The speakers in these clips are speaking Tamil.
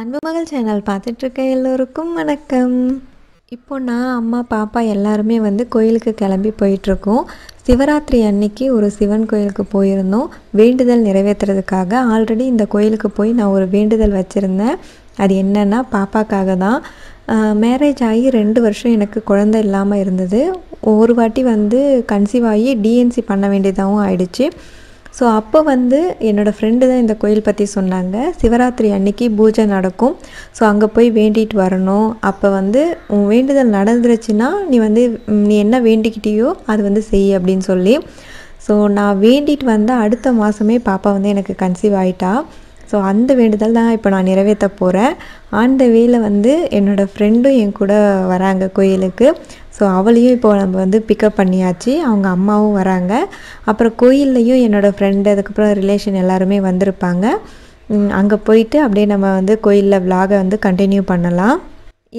அன்புமகள் சேனல் பார்த்துட்ருக்க எல்லோருக்கும் வணக்கம் இப்போ நான் அம்மா பாப்பா எல்லாருமே வந்து கோயிலுக்கு கிளம்பி போயிட்டுருக்கோம் சிவராத்திரி அன்னைக்கு ஒரு சிவன் கோயிலுக்கு போயிருந்தோம் வேண்டுதல் நிறைவேற்றுறதுக்காக ஆல்ரெடி இந்த கோயிலுக்கு போய் நான் ஒரு வேண்டுதல் வச்சுருந்தேன் அது என்னென்னா பாப்பாக்காக தான் மேரேஜ் ஆகி ரெண்டு வருஷம் எனக்கு குழந்தை இல்லாமல் இருந்தது ஒரு வாட்டி வந்து கன்சீவ் ஆகி டிஎன்சி பண்ண வேண்டியதாகவும் ஆயிடுச்சு ஸோ அப்போ வந்து என்னோடய ஃப்ரெண்டு தான் இந்த கோயில் பற்றி சொன்னாங்க சிவராத்திரி அன்னைக்கு பூஜை நடக்கும் ஸோ அங்கே போய் வேண்டிட்டு வரணும் அப்போ வந்து உன் வேண்டுதல் நடந்துருச்சுன்னா நீ வந்து நீ என்ன வேண்டிக்கிட்டியோ அது வந்து செய் அப்படின்னு சொல்லி ஸோ நான் வேண்டிட்டு வந்தால் அடுத்த மாதமே பாப்பா வந்து எனக்கு கன்சீவ் ஆகிட்டா ஸோ அந்த வேண்டுதல் தான் இப்போ நான் நிறைவேற்ற போகிறேன் ஆன் த வந்து என்னோடய ஃப்ரெண்டும் என் கூட வராங்க கோயிலுக்கு ஸோ அவளையும் இப்போ நம்ம வந்து பிக்கப் பண்ணியாச்சு அவங்க அம்மாவும் வராங்க அப்புறம் கோயில்லையும் என்னோடய ஃப்ரெண்டு அதுக்கப்புறம் ரிலேஷன் எல்லாருமே வந்திருப்பாங்க அங்கே போயிட்டு அப்படியே நம்ம வந்து கோயிலில் விலாகை வந்து கண்டினியூ பண்ணலாம்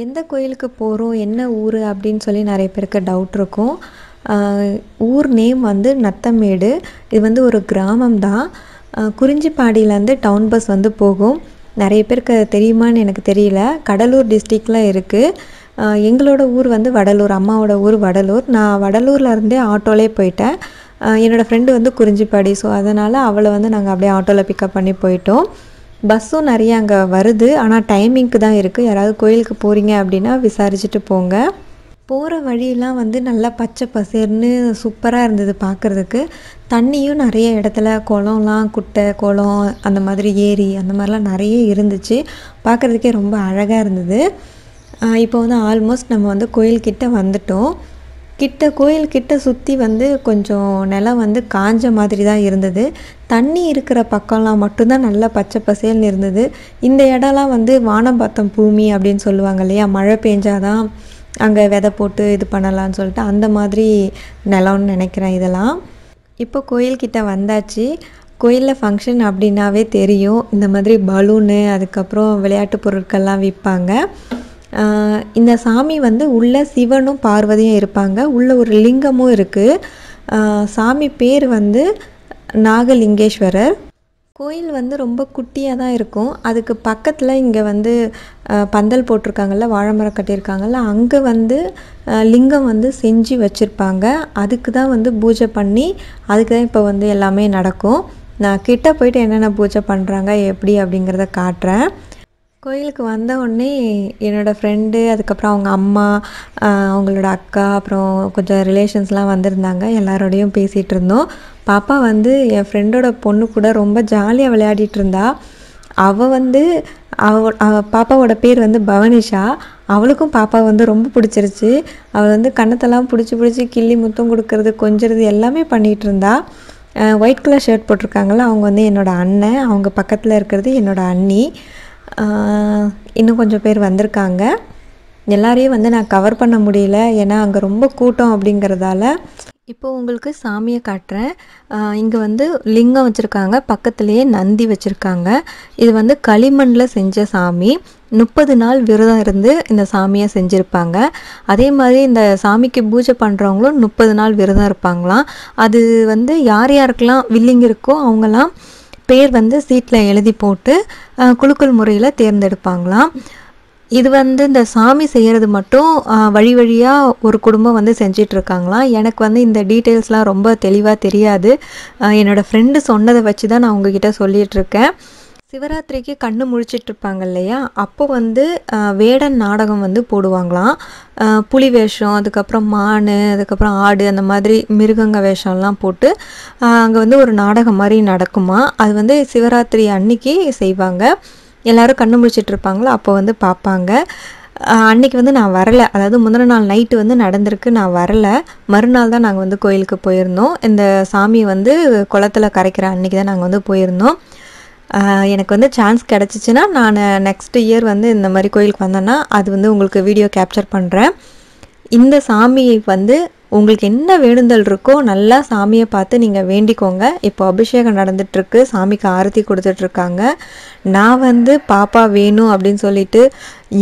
எந்த கோயிலுக்கு போகிறோம் என்ன ஊர் அப்படின்னு சொல்லி நிறைய பேருக்கு டவுட் இருக்கும் ஊர் நேம் வந்து நத்தமேடு இது வந்து ஒரு கிராமம் தான் குறிஞ்சிப்பாடியிலேருந்து டவுன் பஸ் வந்து போகும் நிறைய பேருக்கு தெரியுமான்னு எனக்கு தெரியல கடலூர் டிஸ்ட்ரிக்டில் இருக்குது எங்களோட ஊர் வந்து வடலூர் அம்மாவோட ஊர் வடலூர் நான் வடலூரில் இருந்தே ஆட்டோலே போயிட்டேன் என்னோடய ஃப்ரெண்டு வந்து குறிஞ்சிப்பாடி ஸோ அதனால் அவளை வந்து நாங்கள் அப்படியே ஆட்டோவில் பிக்கப் பண்ணி போயிட்டோம் பஸ்ஸும் நிறைய அங்கே வருது ஆனால் டைமிங்க்கு தான் இருக்குது யாராவது கோயிலுக்கு போகிறீங்க அப்படின்னா விசாரிச்சுட்டு போங்க போகிற வழியெலாம் வந்து நல்லா பச்சை பசேர்னு சூப்பராக இருந்தது பார்க்குறதுக்கு தண்ணியும் நிறைய இடத்துல குளம்லாம் குட்டை குளம் அந்த மாதிரி ஏரி அந்த மாதிரிலாம் நிறைய இருந்துச்சு பார்க்குறதுக்கே ரொம்ப அழகாக இருந்தது இப்போ வந்து ஆல்மோஸ்ட் நம்ம வந்து கோயில்கிட்ட வந்துட்டோம் கிட்ட கோயில்கிட்ட சுற்றி வந்து கொஞ்சம் நிலம் வந்து காஞ்ச மாதிரி தான் இருந்தது தண்ணி இருக்கிற பக்கம்லாம் மட்டும்தான் நல்லா பச்சை பசேல்னு இருந்தது இந்த இடம்லாம் வந்து வானம் பார்த்தம் பூமி அப்படின்னு சொல்லுவாங்க இல்லையா மழை பெஞ்சாதான் அங்கே விதை போட்டு இது பண்ணலான்னு சொல்லிட்டு அந்த மாதிரி நிலம்னு நினைக்கிறேன் இதெல்லாம் இப்போ கோயில்கிட்ட வந்தாச்சு கோயிலில் ஃபங்க்ஷன் அப்படின்னாவே தெரியும் இந்த மாதிரி பலூனு அதுக்கப்புறம் விளையாட்டு பொருட்கள்லாம் விற்பாங்க இந்த சாமி வந்து உள்ளே சிவனும் பார்வதியும் இருப்பாங்க உள்ளே ஒரு லிங்கமும் இருக்குது சாமி பேர் வந்து நாகலிங்கேஸ்வரர் கோயில் வந்து ரொம்ப குட்டியாக தான் இருக்கும் அதுக்கு பக்கத்தில் இங்கே வந்து பந்தல் போட்டிருக்காங்கல்ல வாழைமரம் கட்டியிருக்காங்கல்ல அங்கே வந்து லிங்கம் வந்து செஞ்சு வச்சுருப்பாங்க அதுக்கு தான் வந்து பூஜை பண்ணி அதுக்கு தான் இப்போ வந்து எல்லாமே நடக்கும் நான் கிட்ட போயிட்டு என்னென்ன பூஜை பண்ணுறாங்க எப்படி அப்படிங்கிறத காட்டுறேன் கோயிலுக்கு வந்த உடனே என்னோடய ஃப்ரெண்டு அதுக்கப்புறம் அவங்க அம்மா அவங்களோட அக்கா அப்புறம் கொஞ்சம் ரிலேஷன்ஸ்லாம் வந்திருந்தாங்க எல்லாரோடையும் பேசிகிட்டு இருந்தோம் பாப்பா வந்து என் ஃப்ரெண்டோட பொண்ணு கூட ரொம்ப ஜாலியாக விளையாடிட்டு இருந்தா அவள் வந்து அவ பாப்பாவோட பேர் வந்து பவனிஷா அவளுக்கும் பாப்பா வந்து ரொம்ப பிடிச்சிருச்சு அவள் வந்து கண்ணத்தெல்லாம் பிடிச்சி பிடிச்சி கிள்ளி முத்தம் கொடுக்கறது கொஞ்சிறது எல்லாமே பண்ணிகிட்டு இருந்தா ஒயிட் கலர் ஷர்ட் போட்டிருக்காங்களா அவங்க வந்து என்னோடய அண்ணன் அவங்க பக்கத்தில் இருக்கிறது என்னோடய அண்ணி இன்னும் கொஞ்சம் பேர் வந்திருக்காங்க எல்லாரையும் வந்து நான் கவர் பண்ண முடியல ஏன்னா அங்கே ரொம்ப கூட்டம் அப்படிங்கிறதால இப்போ உங்களுக்கு சாமியை காட்டுறேன் இங்கே வந்து லிங்கம் வச்சுருக்காங்க பக்கத்துலேயே நந்தி வச்சுருக்காங்க இது வந்து களிமண்ணில் செஞ்ச சாமி முப்பது நாள் விரதம் இருந்து இந்த சாமியை செஞ்சுருப்பாங்க அதே மாதிரி இந்த சாமிக்கு பூஜை பண்ணுறவங்களும் முப்பது நாள் விரதம் இருப்பாங்களாம் அது வந்து யார் யாருக்கெல்லாம் வில்லிங் இருக்கோ அவங்கெல்லாம் பேர் வந்து சீட்டில் எழுதி போட்டு குழுக்கள் முறையில் தேர்ந்தெடுப்பாங்களாம் இது வந்து இந்த சாமி செய்கிறது மட்டும் வழி வழியாக ஒரு குடும்பம் வந்து செஞ்சிட்ருக்காங்களாம் எனக்கு வந்து இந்த டீட்டெயில்ஸ்லாம் ரொம்ப தெளிவாக தெரியாது என்னோடய ஃப்ரெண்டு சொன்னதை வச்சு தான் நான் உங்ககிட்ட சொல்லிகிட்ருக்கேன் சிவராத்திரிக்கு கண்ணு முழிச்சிட்டு இருப்பாங்க இல்லையா அப்போ வந்து வேடன் நாடகம் வந்து போடுவாங்களாம் புலி வேஷம் அதுக்கப்புறம் மான் அதுக்கப்புறம் ஆடு அந்த மாதிரி மிருகங்க வேஷம்லாம் போட்டு அங்கே வந்து ஒரு நாடகம் மாதிரி நடக்குமா அது வந்து சிவராத்திரி அன்னைக்கு செய்வாங்க எல்லோரும் கண்ணு முழிச்சிட்டு இருப்பாங்களோ அப்போ வந்து பார்ப்பாங்க அன்னைக்கு வந்து நான் வரலை அதாவது முந்தின நாள் நைட்டு வந்து நடந்திருக்கு நான் வரலை மறுநாள் தான் நாங்கள் வந்து கோயிலுக்கு போயிருந்தோம் இந்த சாமியை வந்து குளத்தில் கரைக்கிற அன்னைக்கு தான் நாங்கள் வந்து போயிருந்தோம் எனக்கு வந்து சான்ஸ் கிடச்சிச்சின்னா நான் நெக்ஸ்ட் இயர் வந்து இந்த மாதிரி கோயிலுக்கு வந்தேன்னா அது வந்து உங்களுக்கு வீடியோ கேப்சர் பண்ணுறேன் இந்த சாமியை வந்து உங்களுக்கு என்ன வேண்டுதல் இருக்கோ நல்லா சாமியை பார்த்து நீங்கள் வேண்டிக்கோங்க இப்போ அபிஷேகம் நடந்துகிட்ருக்கு சாமிக்கு ஆரத்தி கொடுத்துட்ருக்காங்க நான் வந்து பாப்பா வேணும் அப்படின்னு சொல்லிட்டு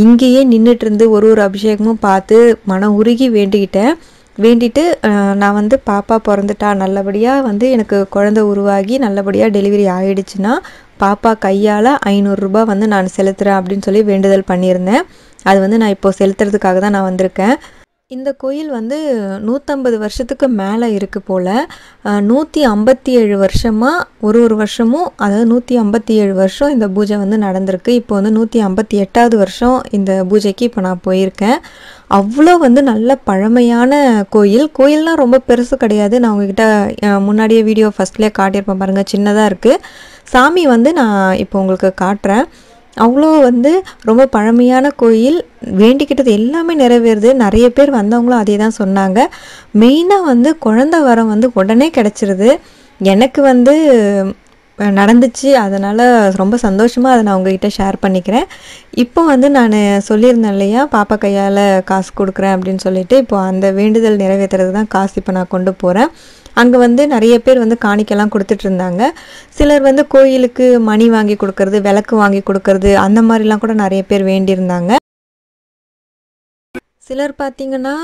இங்கேயே நின்றுட்டு இருந்து ஒரு ஒரு அபிஷேகமும் பார்த்து மனம் உருகி வேண்டிக்கிட்டேன் வேண்டிட்டு நான் வந்து பாப்பா பிறந்துட்டா நல்லபடியாக வந்து எனக்கு குழந்த உருவாகி நல்லபடியாக டெலிவரி ஆகிடுச்சுன்னா பாப்பா கையால் ஐநூறுரூபா வந்து நான் செலுத்துகிறேன் அப்படின்னு சொல்லி வேண்டுதல் பண்ணியிருந்தேன் அது வந்து நான் இப்போது செலுத்துறதுக்காக தான் நான் வந்திருக்கேன் இந்த கோயில் வந்து நூற்றம்பது வருஷத்துக்கு மேலே இருக்குது போல் நூற்றி ஐம்பத்தி ஏழு வருஷமாக ஒரு ஒரு வருஷமும் அதாவது நூற்றி ஐம்பத்தி ஏழு வருஷம் இந்த பூஜை வந்து நடந்திருக்கு இப்போ வந்து நூற்றி ஐம்பத்தி எட்டாவது வருஷம் இந்த பூஜைக்கு இப்போ நான் போயிருக்கேன் அவ்வளோ வந்து நல்ல பழமையான கோயில் கோயில்லாம் ரொம்ப பெருசு கிடையாது நான் உங்ககிட்ட முன்னாடியே வீடியோ ஃபஸ்ட்லேயே காட்டியிருப்பேன் பாருங்கள் சின்னதாக இருக்குது சாமி வந்து நான் இப்போ உங்களுக்கு காட்டுறேன் அவ்வளோ வந்து ரொம்ப பழமையான கோயில் வேண்டிக்கிட்டது எல்லாமே நிறைவேறுது நிறைய பேர் வந்தவங்களும் அதே தான் சொன்னாங்க மெயினாக வந்து குழந்த வரம் வந்து உடனே கிடச்சிருது எனக்கு வந்து நடந்துச்சு அதனால் ரொம்ப சந்தோஷமாக அதை நான் உங்ககிட்ட ஷேர் பண்ணிக்கிறேன் இப்போ வந்து நான் சொல்லியிருந்தேன் இல்லையா பாப்பா கையால் காசு கொடுக்குறேன் அப்படின்னு சொல்லிட்டு இப்போ அந்த வேண்டுதல் நிறைவேற்றுறது தான் காசு இப்போ நான் கொண்டு போகிறேன் அங்கே வந்து நிறைய பேர் வந்து காணிக்கெல்லாம் கொடுத்துட்டு இருந்தாங்க சிலர் வந்து கோயிலுக்கு மணி வாங்கி கொடுக்கறது விளக்கு வாங்கி கொடுக்கறது அந்த மாதிரிலாம் கூட நிறைய பேர் வேண்டியிருந்தாங்க சிலர் பார்த்திங்கன்னா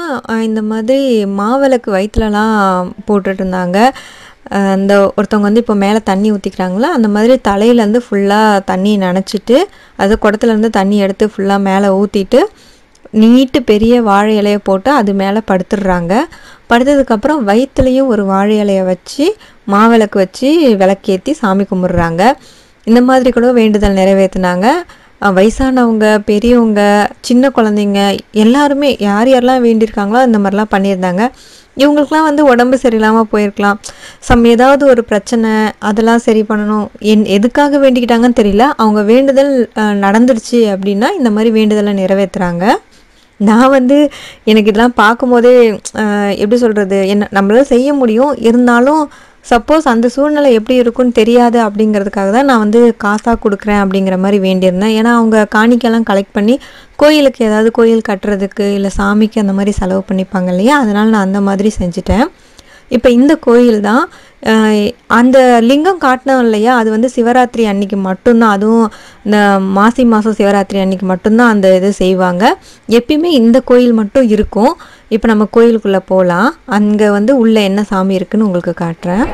இந்த மாதிரி மாவிளக்கு வயிற்றுலலாம் போட்டுட்டு இருந்தாங்க அந்த ஒருத்தவங்க வந்து இப்போ மேலே தண்ணி ஊற்றிக்கிறாங்களா அந்த மாதிரி தலையிலேருந்து ஃபுல்லாக தண்ணி நினச்சிட்டு அது குடத்துலேருந்து தண்ணி எடுத்து ஃபுல்லாக மேலே ஊற்றிட்டு நீட்டு பெரிய வாழை இலையை போட்டு அது மேலே படுத்துடுறாங்க படுத்ததுக்கப்புறம் வயிற்றுலையும் ஒரு வாழை இலையை வச்சு மாவிளக்கு வச்சு விளக்கேற்றி சாமி கும்பிட்றாங்க இந்த மாதிரி கூட வேண்டுதல் நிறைவேற்றினாங்க வயசானவங்க பெரியவங்க சின்ன குழந்தைங்க எல்லாருமே யார் யாரெல்லாம் வேண்டியிருக்காங்களோ அந்த மாதிரிலாம் பண்ணியிருந்தாங்க இவங்களுக்குலாம் வந்து உடம்பு சரியில்லாமல் போயிருக்கலாம் சம் ஏதாவது ஒரு பிரச்சனை அதெல்லாம் சரி பண்ணணும் என் எதுக்காக வேண்டிக்கிட்டாங்கன்னு தெரியல அவங்க வேண்டுதல் நடந்துருச்சு அப்படின்னா இந்த மாதிரி வேண்டுதலை நிறைவேற்றுறாங்க நான் வந்து எனக்கு இதெல்லாம் பார்க்கும்போதே எப்படி சொல்கிறது என்ன நம்மளால் செய்ய முடியும் இருந்தாலும் சப்போஸ் அந்த சூழ்நிலை எப்படி இருக்குன்னு தெரியாது அப்படிங்கிறதுக்காக தான் நான் வந்து காசாக கொடுக்குறேன் அப்படிங்கிற மாதிரி வேண்டியிருந்தேன் ஏன்னா அவங்க காணிக்கெல்லாம் கலெக்ட் பண்ணி கோயிலுக்கு ஏதாவது கோயில் கட்டுறதுக்கு இல்லை சாமிக்கு அந்த மாதிரி செலவு பண்ணிப்பாங்க இல்லையா அதனால் நான் அந்த மாதிரி செஞ்சுட்டேன் இப்போ இந்த கோயில் தான் அந்த லிங்கம் காட்டினோம் இல்லையா அது வந்து சிவராத்திரி அன்னைக்கு மட்டும்தான் அதுவும் இந்த மாசி மாதம் சிவராத்திரி அன்னைக்கு மட்டும்தான் அந்த இது செய்வாங்க எப்பயுமே இந்த கோயில் மட்டும் இருக்கும் இப்போ நம்ம கோயிலுக்குள்ளே போகலாம் அங்கே வந்து உள்ளே என்ன சாமி இருக்குதுன்னு உங்களுக்கு காட்டுறேன்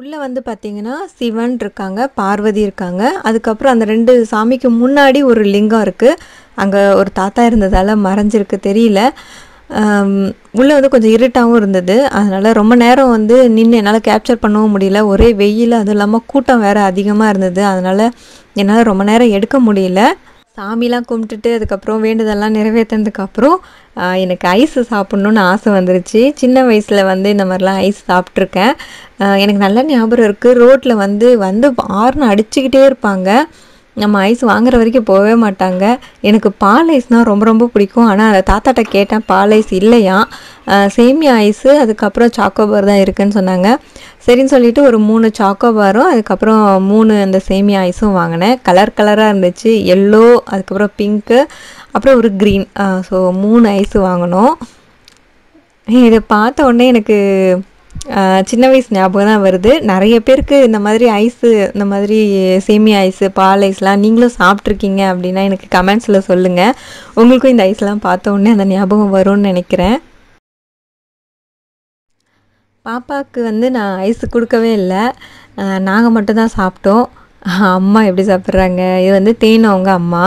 உள்ளே வந்து பார்த்தீங்கன்னா சிவன் இருக்காங்க பார்வதி இருக்காங்க அதுக்கப்புறம் அந்த ரெண்டு சாமிக்கு முன்னாடி ஒரு லிங்கம் இருக்குது அங்கே ஒரு தாத்தா இருந்ததால் மறைஞ்சிருக்கு தெரியல உள்ளே வந்து கொஞ்சம் இருட்டாகவும் இருந்தது அதனால் ரொம்ப நேரம் வந்து நின்று என்னால் கேப்சர் பண்ணவும் முடியல ஒரே வெயில் அதுவும் இல்லாமல் கூட்டம் வேறு அதிகமாக இருந்தது அதனால் என்னால் ரொம்ப நேரம் எடுக்க முடியல சாமிலாம் கும்பிட்டுட்டு அதுக்கப்புறம் வேண்டுதெல்லாம் நிறைவேற்றினதுக்கப்புறம் எனக்கு ஐஸ் சாப்பிட்ணுன்னு ஆசை வந்துருச்சு சின்ன வயசில் வந்து இந்த மாதிரிலாம் ஐஸ் சாப்பிட்ருக்கேன் எனக்கு நல்ல ஞாபகம் இருக்குது ரோட்டில் வந்து வந்து ஆறுன்னு அடிச்சுக்கிட்டே இருப்பாங்க நம்ம ஐஸ் வாங்குற வரைக்கும் போகவே மாட்டாங்க எனக்கு பால் ஐஸ்னால் ரொம்ப ரொம்ப பிடிக்கும் ஆனால் அதை தாத்தாட்ட கேட்டேன் பால் ஐஸ் இல்லையா சேமியா ஐஸு அதுக்கப்புறம் சாக்கோபார் தான் இருக்குதுன்னு சொன்னாங்க சரின்னு சொல்லிட்டு ஒரு மூணு சாக்கோபாரும் அதுக்கப்புறம் மூணு அந்த சேமியா ஐஸும் வாங்கினேன் கலர் கலராக இருந்துச்சு எல்லோ அதுக்கப்புறம் பிங்க்கு அப்புறம் ஒரு க்ரீன் ஸோ மூணு ஐஸு வாங்கினோம் இதை பார்த்த உடனே எனக்கு சின்ன வயசு ஞாபகம் தான் வருது நிறைய பேருக்கு இந்த மாதிரி ஐஸு இந்த மாதிரி சேமி ஐஸு பால் ஐஸ்லாம் நீங்களும் சாப்பிட்ருக்கீங்க அப்படின்னா எனக்கு கமெண்ட்ஸில் சொல்லுங்கள் உங்களுக்கும் இந்த ஐஸ்லாம் பார்த்த உடனே அந்த ஞாபகம் வரும்னு நினைக்கிறேன் பாப்பாவுக்கு வந்து நான் ஐஸு கொடுக்கவே இல்லை நாங்கள் மட்டும்தான் சாப்பிட்டோம் அம்மா எப்படி சாப்பிட்றாங்க இது வந்து தேன் அவங்க அம்மா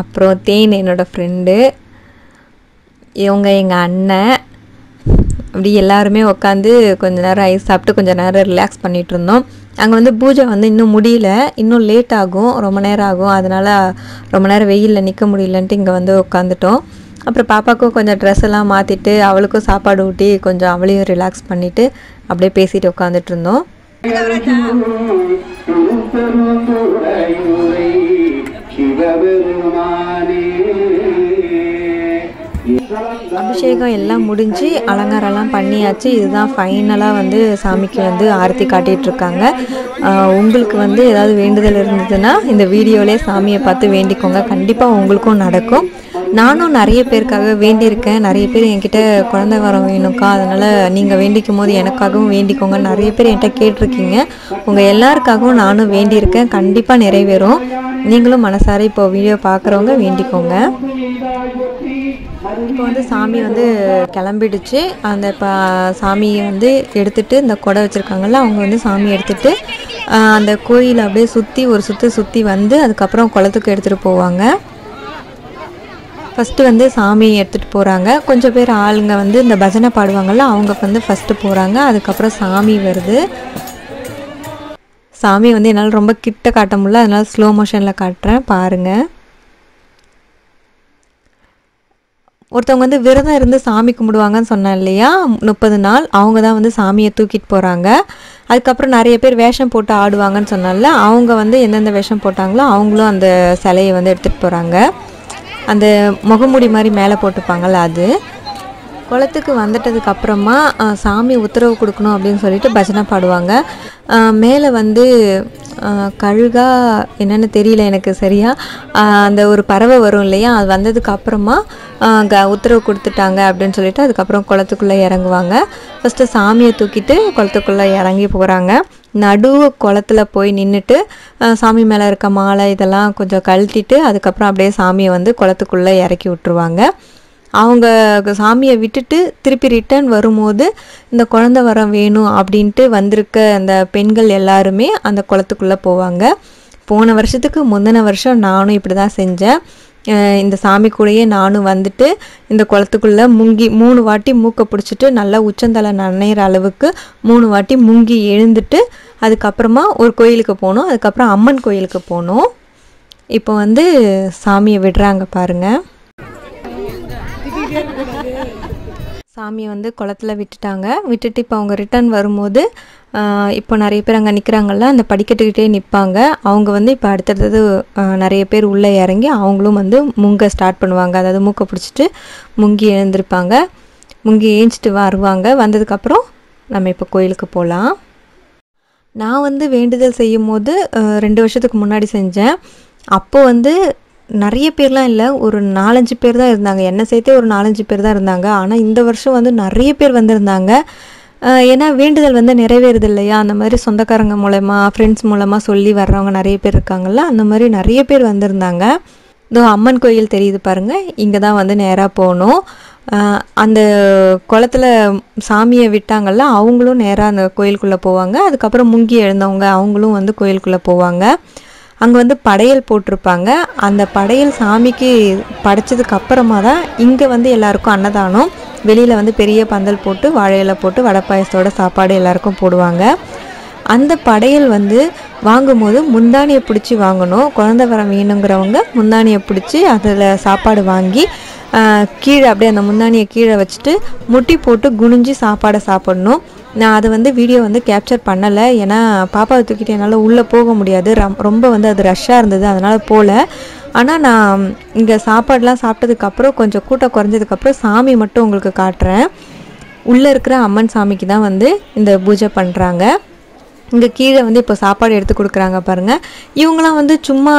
அப்புறம் தேன் என்னோடய ஃப்ரெண்டு இவங்க எங்கள் அண்ணன் அப்படி எல்லாருமே உட்காந்து கொஞ்ச நேரம் ஐஸ் சாப்பிட்டு கொஞ்சம் நேரம் ரிலாக்ஸ் பண்ணிட்டு இருந்தோம் அங்கே வந்து பூஜை வந்து இன்னும் முடியல இன்னும் லேட் ஆகும் ரொம்ப நேரம் ஆகும் அதனால் ரொம்ப நேரம் வெயிலில் நிற்க முடியலன்ட்டு இங்கே வந்து உட்காந்துட்டோம் அப்புறம் பாப்பாவுக்கும் கொஞ்சம் ட்ரெஸ் எல்லாம் மாற்றிட்டு அவளுக்கும் சாப்பாடு ஊட்டி கொஞ்சம் அவளையும் ரிலாக்ஸ் பண்ணிவிட்டு அப்படியே பேசிட்டு உட்காந்துட்டு இருந்தோம் சிவபெருமானே அபிஷேகம் எல்லாம் முடிஞ்சு அலங்காரம்லாம் பண்ணியாச்சு இதுதான் ஃபைனலாக வந்து சாமிக்கு வந்து ஆரத்தி காட்டிகிட்ருக்காங்க உங்களுக்கு வந்து ஏதாவது வேண்டுதல் இருந்ததுன்னா இந்த வீடியோவிலே சாமியை பார்த்து வேண்டிக்கோங்க கண்டிப்பாக உங்களுக்கும் நடக்கும் நானும் நிறைய பேருக்காக வேண்டியிருக்கேன் நிறைய பேர் என்கிட்ட குழந்தை வரம் வேணும்க்கா அதனால் நீங்கள் வேண்டிக்கும் போது எனக்காகவும் வேண்டிக்கோங்க நிறைய பேர் என்கிட்ட கேட்டிருக்கீங்க உங்கள் எல்லாருக்காகவும் நானும் வேண்டியிருக்கேன் கண்டிப்பாக நிறைவேறும் நீங்களும் மனசார இப்போ வீடியோ பார்க்குறவங்க வேண்டிக்கோங்க இப்போ வந்து சாமி வந்து கிளம்பிடுச்சு அந்த இப்போ சாமியை வந்து எடுத்துட்டு இந்த குடை வச்சுருக்காங்கல்ல அவங்க வந்து சாமி எடுத்துட்டு அந்த கோயிலை அப்படியே சுற்றி ஒரு சுற்று சுற்றி வந்து அதுக்கப்புறம் குளத்துக்கு எடுத்துகிட்டு போவாங்க ஃபஸ்ட்டு வந்து சாமி எடுத்துகிட்டு போகிறாங்க கொஞ்சம் பேர் ஆளுங்க வந்து இந்த பஜனை பாடுவாங்கள்ல அவங்க வந்து ஃபஸ்ட்டு போகிறாங்க அதுக்கப்புறம் சாமி வருது சாமி வந்து என்னால் ரொம்ப கிட்ட காட்ட முடியல அதனால் ஸ்லோ மோஷனில் காட்டுறேன் பாருங்கள் ஒருத்தவங்க வந்து விரதம் இருந்து சாமி கும்பிடுவாங்கன்னு சொன்னேன் இல்லையா முப்பது நாள் அவங்க தான் வந்து சாமியை தூக்கிட்டு போகிறாங்க அதுக்கப்புறம் நிறைய பேர் வேஷம் போட்டு ஆடுவாங்கன்னு சொன்னால அவங்க வந்து எந்தெந்த வேஷம் போட்டாங்களோ அவங்களும் அந்த சிலையை வந்து எடுத்துகிட்டு போகிறாங்க அந்த முகமூடி மாதிரி மேலே போட்டுப்பாங்கள்ல அது குளத்துக்கு வந்துட்டதுக்கு அப்புறமா சாமி உத்தரவு கொடுக்கணும் அப்படின்னு சொல்லிட்டு பஜனை பாடுவாங்க மேலே வந்து கழுகா என்னென்னு தெரியல எனக்கு சரியாக அந்த ஒரு பறவை வரும் இல்லையா அது வந்ததுக்கு அப்புறமா க உத்தரவு கொடுத்துட்டாங்க அப்படின்னு சொல்லிட்டு அதுக்கப்புறம் குளத்துக்குள்ளே இறங்குவாங்க ஃபஸ்ட்டு சாமியை தூக்கிட்டு குளத்துக்குள்ளே இறங்கி போகிறாங்க நடு குளத்தில் போய் நின்றுட்டு சாமி மேலே இருக்க மாலை இதெல்லாம் கொஞ்சம் கழட்டிட்டு அதுக்கப்புறம் அப்படியே சாமியை வந்து குளத்துக்குள்ளே இறக்கி விட்டுருவாங்க அவங்க சாமியை விட்டுட்டு திருப்பி ரிட்டர்ன் வரும்போது இந்த குழந்த வரம் வேணும் அப்படின்ட்டு வந்திருக்க அந்த பெண்கள் எல்லாருமே அந்த குளத்துக்குள்ளே போவாங்க போன வருஷத்துக்கு முந்தின வருஷம் நானும் இப்படி தான் செஞ்சேன் இந்த சாமி கூடயே நானும் வந்துட்டு இந்த குளத்துக்குள்ளே முங்கி மூணு வாட்டி மூக்கை பிடிச்சிட்டு நல்லா உச்சந்தலை நனைகிற அளவுக்கு மூணு வாட்டி முங்கி எழுந்துட்டு அதுக்கப்புறமா ஒரு கோயிலுக்கு போனோம் அதுக்கப்புறம் அம்மன் கோயிலுக்கு போனோம் இப்போ வந்து சாமியை விடுறாங்க பாருங்கள் சாமியை வந்து குளத்தில் விட்டுட்டாங்க விட்டுட்டு இப்போ அவங்க ரிட்டர்ன் வரும்போது இப்போ நிறைய பேர் அங்கே நிற்கிறாங்கல்ல அந்த படிக்கட்டுக்கிட்டே நிற்பாங்க அவங்க வந்து இப்போ அடுத்தடுத்தது நிறைய பேர் உள்ளே இறங்கி அவங்களும் வந்து முங்க ஸ்டார்ட் பண்ணுவாங்க அதாவது மூக்கை பிடிச்சிட்டு முங்கி எழுந்திருப்பாங்க முங்கி ஏஞ்சிட்டு வருவாங்க வந்ததுக்கப்புறம் நம்ம இப்போ கோயிலுக்கு போகலாம் நான் வந்து வேண்டுதல் செய்யும் போது ரெண்டு வருஷத்துக்கு முன்னாடி செஞ்சேன் அப்போது வந்து நிறைய பேர்லாம் இல்லை ஒரு நாலஞ்சு பேர் தான் இருந்தாங்க என்னை சேர்த்தே ஒரு நாலஞ்சு பேர் தான் இருந்தாங்க ஆனால் இந்த வருஷம் வந்து நிறைய பேர் வந்திருந்தாங்க ஏன்னா வேண்டுதல் வந்து நிறைவேறுது இல்லையா அந்த மாதிரி சொந்தக்காரங்க மூலயமா ஃப்ரெண்ட்ஸ் மூலமாக சொல்லி வர்றவங்க நிறைய பேர் இருக்காங்கல்ல அந்த மாதிரி நிறைய பேர் வந்திருந்தாங்க இதோ அம்மன் கோயில் தெரியுது பாருங்கள் இங்கே தான் வந்து நேராக போகணும் அந்த குளத்தில் சாமியை விட்டாங்கள்ல அவங்களும் நேராக அந்த கோயிலுக்குள்ளே போவாங்க அதுக்கப்புறம் முங்கி எழுந்தவங்க அவங்களும் வந்து கோயிலுக்குள்ளே போவாங்க அங்கே வந்து படையல் போட்டிருப்பாங்க அந்த படையல் சாமிக்கு படைச்சதுக்கு அப்புறமா தான் இங்கே வந்து எல்லாருக்கும் அன்னதானம் வெளியில் வந்து பெரிய பந்தல் போட்டு வாழையில போட்டு வடை பாயசத்தோட சாப்பாடு எல்லாருக்கும் போடுவாங்க அந்த படையல் வந்து வாங்கும்போது முந்தானியை பிடிச்சி வாங்கணும் குழந்த வர வேணுங்கிறவங்க முந்தானியை பிடிச்சி அதில் சாப்பாடு வாங்கி கீழே அப்படியே அந்த முந்தானியை கீழே வச்சுட்டு முட்டி போட்டு குனிஞ்சு சாப்பாடை சாப்பிடணும் நான் அதை வந்து வீடியோ வந்து கேப்சர் பண்ணலை ஏன்னா பாப்பாவை தூக்கிட்டு என்னால் உள்ளே போக முடியாது ரொம்ப வந்து அது ரஷ்ஷாக இருந்தது அதனால் போகல ஆனால் நான் இங்கே சாப்பாடெலாம் சாப்பிட்டதுக்கப்புறம் கொஞ்சம் கூட்டம் குறைஞ்சதுக்கப்புறம் சாமி மட்டும் உங்களுக்கு காட்டுறேன் உள்ளே இருக்கிற அம்மன் சாமிக்கு தான் வந்து இந்த பூஜை பண்ணுறாங்க இங்கே கீழே வந்து இப்போ சாப்பாடு எடுத்து கொடுக்குறாங்க பாருங்கள் இவங்களாம் வந்து சும்மா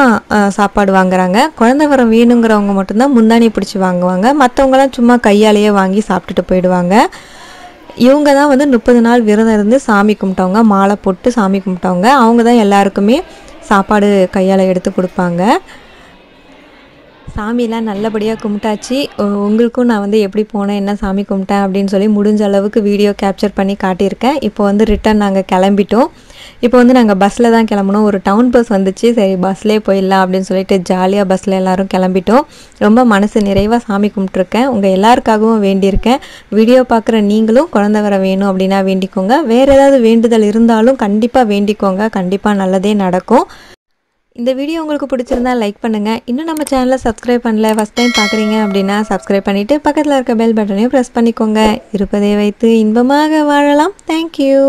சாப்பாடு வாங்குறாங்க குழந்தை வரம் வேணுங்கிறவங்க மட்டும்தான் முந்தாணி பிடிச்சி வாங்குவாங்க மற்றவங்களாம் சும்மா கையாலேயே வாங்கி சாப்பிட்டுட்டு போயிடுவாங்க இவங்க தான் வந்து முப்பது நாள் விரதம் இருந்து சாமி கும்பிட்டவங்க மாலை போட்டு சாமி கும்பிட்டவங்க அவங்க தான் எல்லாருக்குமே சாப்பாடு கையால் எடுத்து கொடுப்பாங்க சாமிலாம் நல்லபடியாக கும்பிட்டாச்சு உங்களுக்கும் நான் வந்து எப்படி போனேன் என்ன சாமி கும்பிட்டேன் அப்படின்னு சொல்லி முடிஞ்ச அளவுக்கு வீடியோ கேப்சர் பண்ணி காட்டியிருக்கேன் இப்போ வந்து ரிட்டன் நாங்கள் கிளம்பிட்டோம் இப்போ வந்து நாங்கள் பஸ்ஸில் தான் கிளம்புனோம் ஒரு டவுன் பஸ் வந்துச்சு சரி பஸ்லேயே போயிடலாம் அப்படின்னு சொல்லிட்டு ஜாலியாக பஸ்ஸில் எல்லோரும் கிளம்பிட்டோம் ரொம்ப மனசு நிறைவாக சாமி கும்பிட்ருக்கேன் உங்கள் எல்லாருக்காகவும் வேண்டியிருக்கேன் வீடியோ பார்க்குற நீங்களும் குழந்த வர வேணும் அப்படின்னா வேண்டிக்கோங்க வேறு ஏதாவது வேண்டுதல் இருந்தாலும் கண்டிப்பாக வேண்டிக்கோங்க கண்டிப்பாக நல்லதே நடக்கும் இந்த வீடியோ உங்களுக்கு பிடிச்சிருந்தா லைக் பண்ணுங்கள் இன்னும் நம்ம சேனலை சப்ஸ்கிரைப் பண்ணல ஃபஸ்ட் டைம் பார்க்குறீங்க அப்படின்னா சப்ஸ்கிரைப் பண்ணிவிட்டு பக்கத்தில் இருக்க பெல் பட்டனையும் ப்ரெஸ் பண்ணிக்கோங்க இருப்பதை வைத்து இன்பமாக வாழலாம் தேங்க்யூ